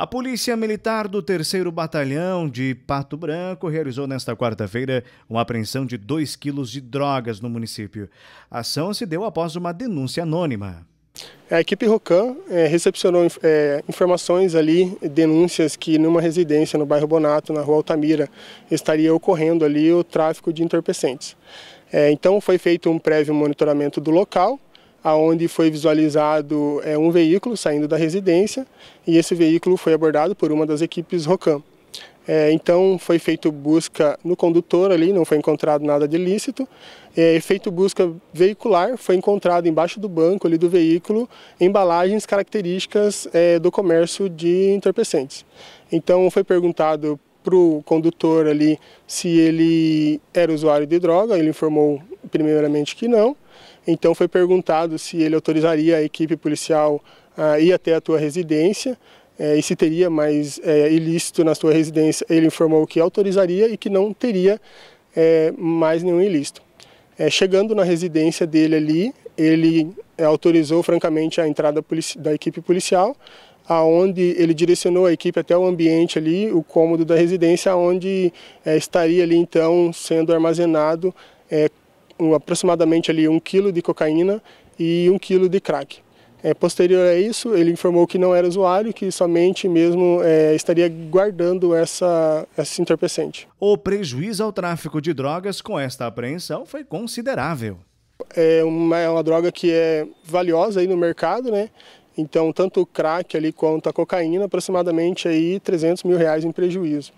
A Polícia Militar do 3 Batalhão de Pato Branco realizou nesta quarta-feira uma apreensão de 2 quilos de drogas no município. A ação se deu após uma denúncia anônima. A equipe Rocan é, recepcionou é, informações ali, denúncias que numa residência no bairro Bonato, na rua Altamira, estaria ocorrendo ali o tráfico de entorpecentes. É, então foi feito um prévio monitoramento do local aonde foi visualizado é, um veículo saindo da residência e esse veículo foi abordado por uma das equipes Rocam. É, então foi feito busca no condutor ali, não foi encontrado nada de ilícito. É, feito busca veicular, foi encontrado embaixo do banco ali do veículo embalagens características é, do comércio de entorpecentes. Então foi perguntado para o condutor ali se ele era usuário de droga, ele informou primeiramente que não. Então foi perguntado se ele autorizaria a equipe policial a ah, ir até a tua residência é, e se teria mais é, ilícito na sua residência. Ele informou que autorizaria e que não teria é, mais nenhum ilícito. chegando na residência dele ali, ele autorizou francamente a entrada da equipe policial, aonde ele direcionou a equipe até o ambiente ali, o cômodo da residência, onde estaria ali então sendo armazenado um, aproximadamente ali um quilo de cocaína e um quilo de crack. É, posterior a isso, ele informou que não era usuário, que somente mesmo é, estaria guardando essa, esse entorpecente. O prejuízo ao tráfico de drogas com esta apreensão foi considerável. É uma, é uma droga que é valiosa aí no mercado, né? Então, tanto o crack ali quanto a cocaína, aproximadamente aí 300 mil reais em prejuízo.